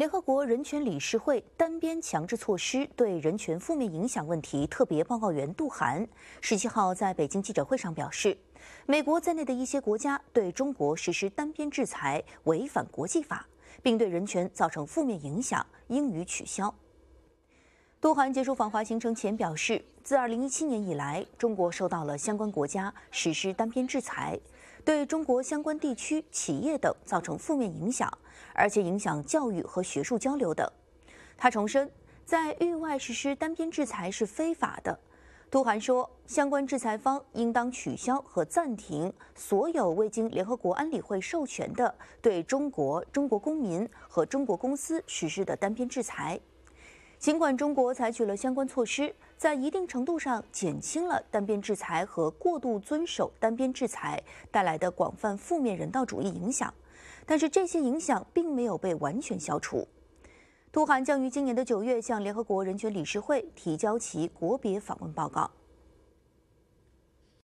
联合国人权理事会单边强制措施对人权负面影响问题特别报告员杜涵十七号在北京记者会上表示，美国在内的一些国家对中国实施单边制裁，违反国际法，并对人权造成负面影响，应予取消。杜涵结束访华行程前表示，自二零一七年以来，中国受到了相关国家实施单边制裁。对中国相关地区企业等造成负面影响，而且影响教育和学术交流等。他重申，在域外实施单边制裁是非法的。杜涵说，相关制裁方应当取消和暂停所有未经联合国安理会授权的对中国、中国公民和中国公司实施的单边制裁。尽管中国采取了相关措施，在一定程度上减轻了单边制裁和过度遵守单边制裁带来的广泛负面人道主义影响，但是这些影响并没有被完全消除。突涵将于今年的九月向联合国人权理事会提交其国别访问报告。